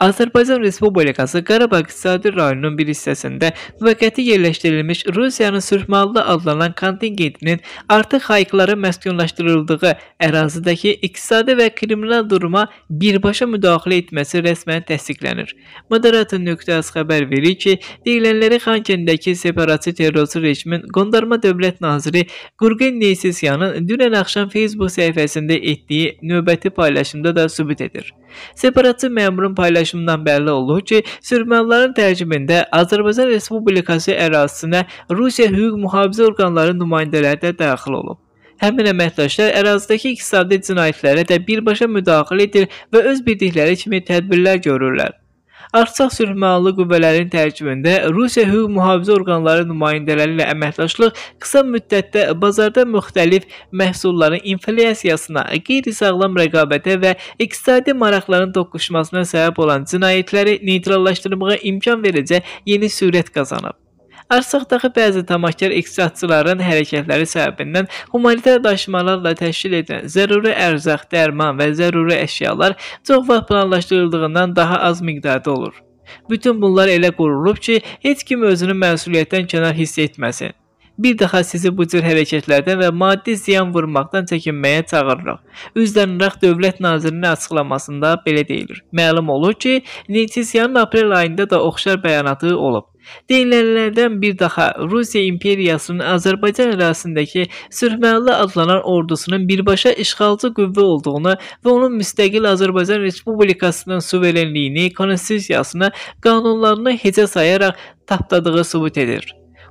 Azərbaycan Respublikası Qarabağ İqtisadi rayonunun bir hissəsində müvəqqəti yerləşdirilmiş Rusiyanın sürməli adlanan kontingentinin artıq hayqları məskunlaşdırıldığı ərazidəki iqtisadi və kriminal duruma birbaşa müdaxilə etməsi rəsmən təsdiqlənir. Moderatın nöqtəsi xəbər verir ki, deyilənləri Xankəndəki separatçı terrorçu rejimin qondarma dövlət naziri Qurgen Neysisyanın dünən axşam Facebook səhifəsində etdiyi növbəti paylaşımda da sübut edir. Separatçı məmurun paylaşımı paylaşımından bəlli olur ki, sürmənlərin tərkibində Azərbaycan Respublikası ərazisinə Rusiya hüquq mühafizə orqanları nümayəndələri də daxil olub. Həmin əməkdaşlar ərazidəki iqtisadi cinayətlərə də birbaşa müdaxilə edir və öz bildikləri kimi tədbirlər görürlər. Artsaq sülhmənalı qüvvələrin tərkibində Rusiya hüquq mühafizə orqanları nümayəndələri ilə əməkdaşlıq qısa müddətdə bazarda müxtəlif məhsulların inflyasiyasına, qeyri-sağlam rəqabətə və iqtisadi maraqların toqquşmasına səbəb olan cinayətləri neytrallaşdırmağa imkan verəcək yeni sürət qazanıb. Arsaqdakı bəzi tamahkar iqtisadçıların hərəkətləri səbəbindən humanitar daşımalarla təşkil edilən zəruri ərzaq, dərman və zəruri əşyalar çox vaxt planlaşdırıldığından daha az miqdarda olur. Bütün bunlar elə qurulub ki, heç kim özünü məsuliyyətdən kənar hiss etməsin. Bir daha sizi bu cür hərəkətlərdən və maddi ziyan vurmaqdan çəkinməyə çağırırıq. Üzlənərək Dövlət Nazirinin açıqlamasında belə deyilir. Məlum olur ki, Nitisiyanın aprel ayında da oxşar bəyanatı olub. Deyilənlərdən bir daha Rusiya imperiyasının Azərbaycan ərazisindəki sülhməli adlanan ordusunun birbaşa işğalcı qüvvə olduğunu və onun müstəqil Azərbaycan Respublikasının suverenliyini, konstitusiyasını, qanunlarını hecə sayaraq tapdadığı sübut edir.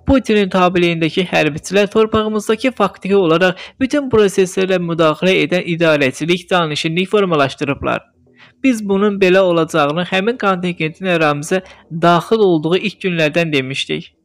Putinin tabiliyindəki hərbiçilər torpağımızdakı faktiki olaraq bütün proseslərə müdaxilə edən idarəçilik danışınlık formalaşdırıblar. Biz bunun belə olacağını həmin kontingentin əramizə daxil olduğu ilk günlərdən demişdik.